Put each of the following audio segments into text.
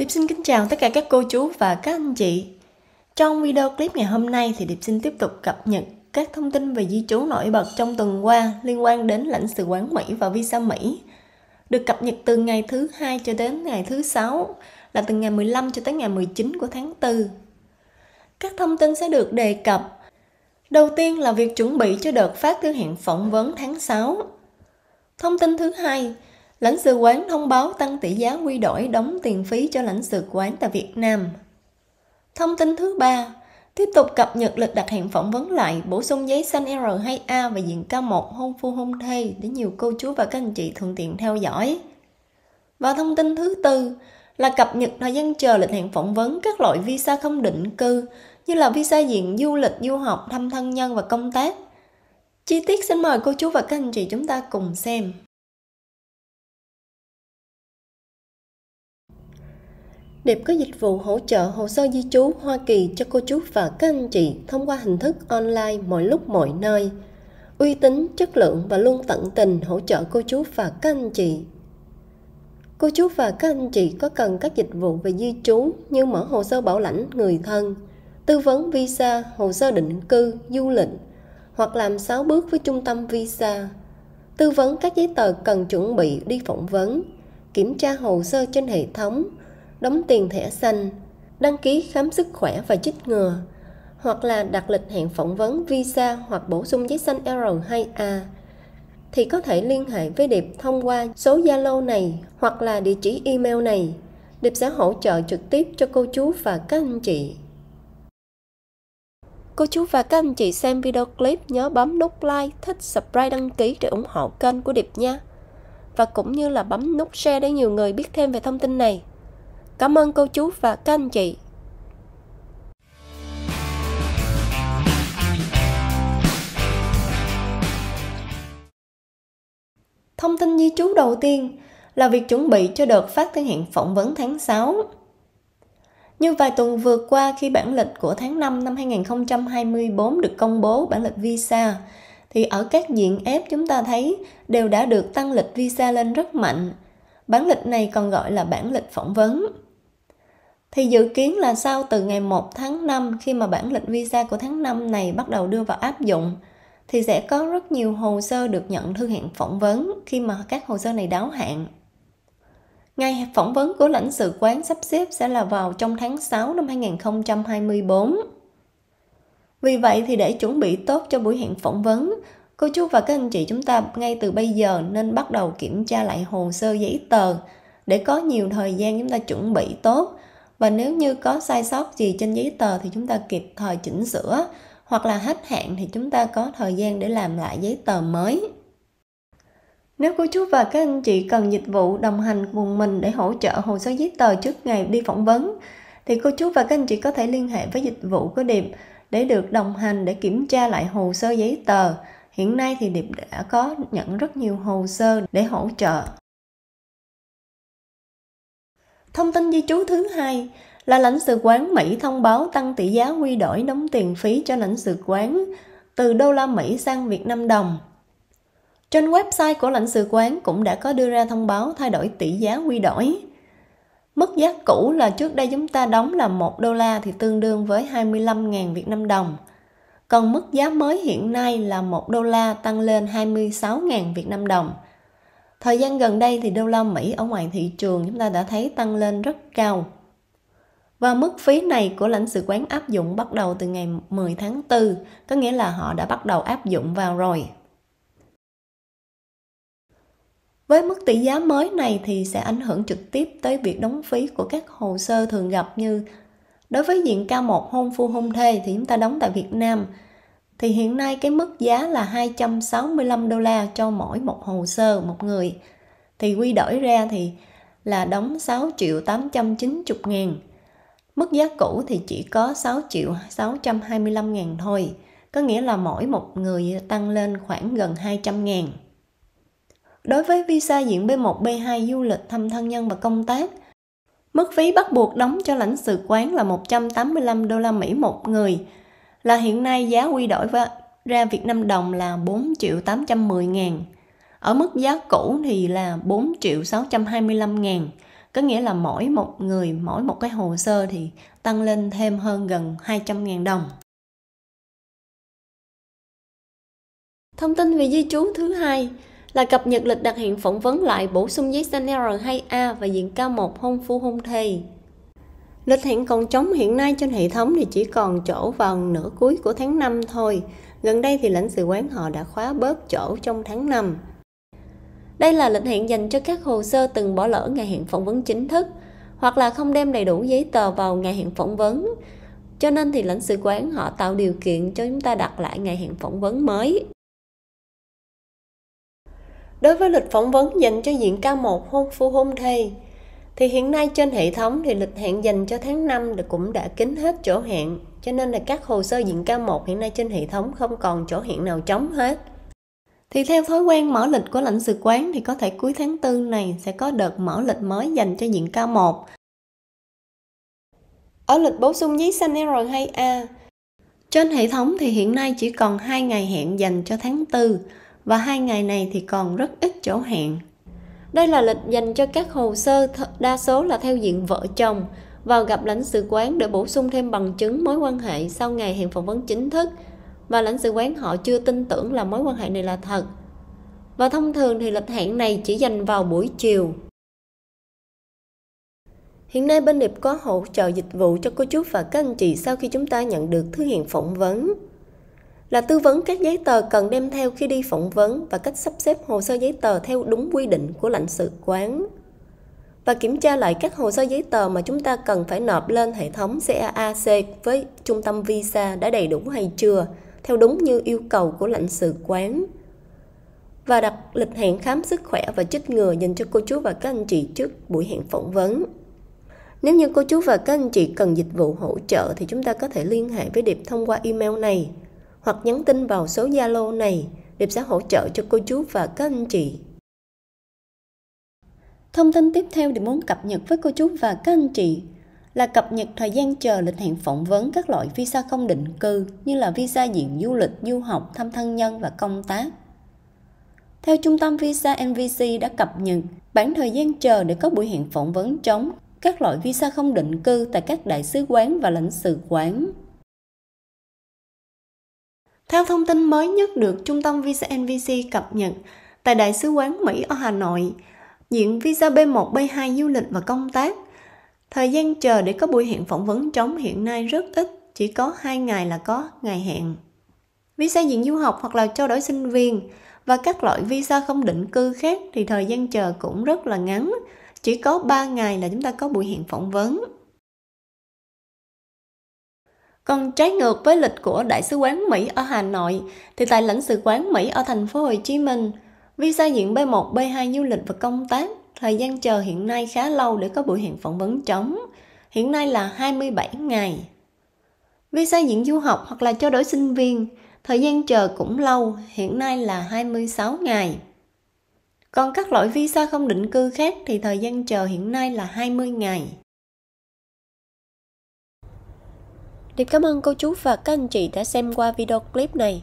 Điệp xin kính chào tất cả các cô chú và các anh chị. Trong video clip ngày hôm nay thì Điệp xin tiếp tục cập nhật các thông tin về di trú nổi bật trong tuần qua liên quan đến lãnh sự quán Mỹ và visa Mỹ. Được cập nhật từ ngày thứ hai cho đến ngày thứ sáu là từ ngày 15 cho tới ngày 19 của tháng 4. Các thông tin sẽ được đề cập. Đầu tiên là việc chuẩn bị cho đợt phát thư hẹn phỏng vấn tháng 6. Thông tin thứ hai, Lãnh sự quán thông báo tăng tỷ giá quy đổi đóng tiền phí cho lãnh sự quán tại Việt Nam. Thông tin thứ ba, tiếp tục cập nhật lịch đặt hẹn phỏng vấn lại, bổ sung giấy xanh R2A và diện ca 1 hôn phu hôn thê để nhiều cô chú và các anh chị thuận tiện theo dõi. Và thông tin thứ tư là cập nhật thời gian chờ lịch hẹn phỏng vấn các loại visa không định cư như là visa diện du lịch, du học, thăm thân nhân và công tác. Chi tiết xin mời cô chú và các anh chị chúng ta cùng xem. Điệp có dịch vụ hỗ trợ hồ sơ di trú Hoa Kỳ cho cô chú và các anh chị thông qua hình thức online mọi lúc mọi nơi. Uy tín, chất lượng và luôn tận tình hỗ trợ cô chú và các anh chị. Cô chú và các anh chị có cần các dịch vụ về di trú như mở hồ sơ bảo lãnh người thân, tư vấn visa, hồ sơ định cư, du lịch hoặc làm 6 bước với trung tâm visa, tư vấn các giấy tờ cần chuẩn bị đi phỏng vấn, kiểm tra hồ sơ trên hệ thống, đóng tiền thẻ xanh, đăng ký khám sức khỏe và chích ngừa, hoặc là đặt lịch hẹn phỏng vấn visa hoặc bổ sung giấy xanh R2A thì có thể liên hệ với Điệp thông qua số Zalo này hoặc là địa chỉ email này. Điệp sẽ hỗ trợ trực tiếp cho cô chú và các anh chị. Cô chú và các anh chị xem video clip nhớ bấm nút like, thích, subscribe, đăng ký để ủng hộ kênh của Điệp nha. Và cũng như là bấm nút share để nhiều người biết thêm về thông tin này. Cảm ơn cô chú và các anh chị Thông tin di chú đầu tiên là việc chuẩn bị cho đợt phát thứ hẹn phỏng vấn tháng 6. Như vài tuần vừa qua khi bản lịch của tháng 5 năm 2024 được công bố bản lịch visa, thì ở các diện ép chúng ta thấy đều đã được tăng lịch visa lên rất mạnh. Bản lịch này còn gọi là bản lịch phỏng vấn thì dự kiến là sau từ ngày 1 tháng 5 khi mà bản lĩnh visa của tháng 5 này bắt đầu đưa vào áp dụng thì sẽ có rất nhiều hồ sơ được nhận thư hẹn phỏng vấn khi mà các hồ sơ này đáo hạn. Ngày phỏng vấn của lãnh sự quán sắp xếp sẽ là vào trong tháng 6 năm 2024. Vì vậy thì để chuẩn bị tốt cho buổi hẹn phỏng vấn, cô chú và các anh chị chúng ta ngay từ bây giờ nên bắt đầu kiểm tra lại hồ sơ giấy tờ để có nhiều thời gian chúng ta chuẩn bị tốt và nếu như có sai sót gì trên giấy tờ thì chúng ta kịp thời chỉnh sửa hoặc là hết hạn thì chúng ta có thời gian để làm lại giấy tờ mới. Nếu cô chú và các anh chị cần dịch vụ đồng hành cùng mình để hỗ trợ hồ sơ giấy tờ trước ngày đi phỏng vấn, thì cô chú và các anh chị có thể liên hệ với dịch vụ của Điệp để được đồng hành để kiểm tra lại hồ sơ giấy tờ. Hiện nay thì Điệp đã có nhận rất nhiều hồ sơ để hỗ trợ. Thông tin di trú thứ hai là lãnh sự quán Mỹ thông báo tăng tỷ giá quy đổi đóng tiền phí cho lãnh sự quán từ đô la Mỹ sang Việt Nam đồng. Trên website của lãnh sự quán cũng đã có đưa ra thông báo thay đổi tỷ giá quy đổi. Mức giá cũ là trước đây chúng ta đóng là 1 đô la thì tương đương với 25.000 Việt Nam đồng. Còn mức giá mới hiện nay là 1 đô la tăng lên 26.000 Việt Nam đồng – Thời gian gần đây thì đô la Mỹ ở ngoài thị trường chúng ta đã thấy tăng lên rất cao. Và mức phí này của lãnh sự quán áp dụng bắt đầu từ ngày 10 tháng 4, có nghĩa là họ đã bắt đầu áp dụng vào rồi. Với mức tỷ giá mới này thì sẽ ảnh hưởng trực tiếp tới việc đóng phí của các hồ sơ thường gặp như đối với diện cao một hôn phu hôn thê thì chúng ta đóng tại Việt Nam thì hiện nay cái mức giá là 265 đô la cho mỗi một hồ sơ một người. Thì quy đổi ra thì là đóng 6 triệu 890 ngàn. Mức giá cũ thì chỉ có 6 triệu 625 ngàn thôi. Có nghĩa là mỗi một người tăng lên khoảng gần 200 ngàn. Đối với visa diện B1, B2 du lịch thăm thân nhân và công tác, mức phí bắt buộc đóng cho lãnh sự quán là 185 đô la Mỹ một người – là hiện nay giá quy đổi ra Việt Nam đồng là 4 triệu 810 ngàn. Ở mức giá cũ thì là 4 triệu 625 ngàn. Có nghĩa là mỗi một người, mỗi một cái hồ sơ thì tăng lên thêm hơn gần 200 ngàn đồng. Thông tin về di trú thứ hai là cập nhật lịch đặt hẹn phỏng vấn lại bổ sung giấy xanh R2A và diện cao một hôn phu hôn thê. Lịch hẹn còn trống hiện nay trên hệ thống thì chỉ còn chỗ vào nửa cuối của tháng 5 thôi. Gần đây thì lãnh sự quán họ đã khóa bớt chỗ trong tháng 5. Đây là lịch hẹn dành cho các hồ sơ từng bỏ lỡ ngày hẹn phỏng vấn chính thức hoặc là không đem đầy đủ giấy tờ vào ngày hẹn phỏng vấn. Cho nên thì lãnh sự quán họ tạo điều kiện cho chúng ta đặt lại ngày hẹn phỏng vấn mới. Đối với lịch phỏng vấn dành cho diện cao một hôn phu hôn thê, thì hiện nay trên hệ thống thì lịch hẹn dành cho tháng 5 cũng đã kín hết chỗ hẹn cho nên là các hồ sơ diện ca 1 hiện nay trên hệ thống không còn chỗ hẹn nào trống hết. Thì theo thói quen mở lịch của lãnh sự quán thì có thể cuối tháng 4 này sẽ có đợt mở lịch mới dành cho diện ca 1 Ở lịch bổ sung giấy xanh R2A, trên hệ thống thì hiện nay chỉ còn 2 ngày hẹn dành cho tháng 4 và hai ngày này thì còn rất ít chỗ hẹn đây là lịch dành cho các hồ sơ đa số là theo diện vợ chồng vào gặp lãnh sự quán để bổ sung thêm bằng chứng mối quan hệ sau ngày hẹn phỏng vấn chính thức và lãnh sự quán họ chưa tin tưởng là mối quan hệ này là thật. Và thông thường thì lịch hẹn này chỉ dành vào buổi chiều. Hiện nay bên Điệp có hỗ trợ dịch vụ cho cô chú và các anh chị sau khi chúng ta nhận được thư hẹn phỏng vấn là tư vấn các giấy tờ cần đem theo khi đi phỏng vấn và cách sắp xếp hồ sơ giấy tờ theo đúng quy định của lãnh sự quán và kiểm tra lại các hồ sơ giấy tờ mà chúng ta cần phải nộp lên hệ thống CAAC với trung tâm visa đã đầy đủ hay chưa, theo đúng như yêu cầu của lãnh sự quán. Và đặt lịch hẹn khám sức khỏe và chích ngừa dành cho cô chú và các anh chị trước buổi hẹn phỏng vấn. Nếu như cô chú và các anh chị cần dịch vụ hỗ trợ thì chúng ta có thể liên hệ với Điệp thông qua email này – hoặc nhắn tin vào số Zalo này, Điệp sẽ hỗ trợ cho cô chú và các anh chị. Thông tin tiếp theo Điệp muốn cập nhật với cô chú và các anh chị là cập nhật thời gian chờ lịch hẹn phỏng vấn các loại visa không định cư như là visa diện du lịch, du học, thăm thân nhân và công tác. Theo Trung tâm Visa NVC đã cập nhật bản thời gian chờ để có buổi hẹn phỏng vấn chống các loại visa không định cư tại các đại sứ quán và lãnh sự quán. Theo thông tin mới nhất được Trung tâm Visa NVC cập nhật, tại Đại sứ quán Mỹ ở Hà Nội, diện visa B1, B2 du lịch và công tác. Thời gian chờ để có buổi hẹn phỏng vấn trống hiện nay rất ít, chỉ có 2 ngày là có ngày hẹn. Visa diện du học hoặc là trao đổi sinh viên và các loại visa không định cư khác thì thời gian chờ cũng rất là ngắn, chỉ có 3 ngày là chúng ta có buổi hẹn phỏng vấn. Còn trái ngược với lịch của đại sứ quán Mỹ ở Hà Nội thì tại lãnh sự quán Mỹ ở thành phố Hồ Chí Minh, visa diện B1, B2 du lịch và công tác, thời gian chờ hiện nay khá lâu để có buổi hẹn phỏng vấn trống. Hiện nay là 27 ngày. Visa diện du học hoặc là cho đổi sinh viên, thời gian chờ cũng lâu, hiện nay là 26 ngày. Còn các loại visa không định cư khác thì thời gian chờ hiện nay là 20 ngày. Thì cảm ơn cô chú và các anh chị đã xem qua video clip này.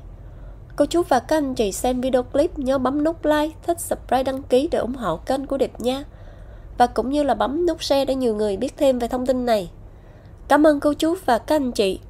Cô chú và các anh chị xem video clip nhớ bấm nút like, thích, subscribe, đăng ký để ủng hộ kênh của Điệp nha. Và cũng như là bấm nút share để nhiều người biết thêm về thông tin này. Cảm ơn cô chú và các anh chị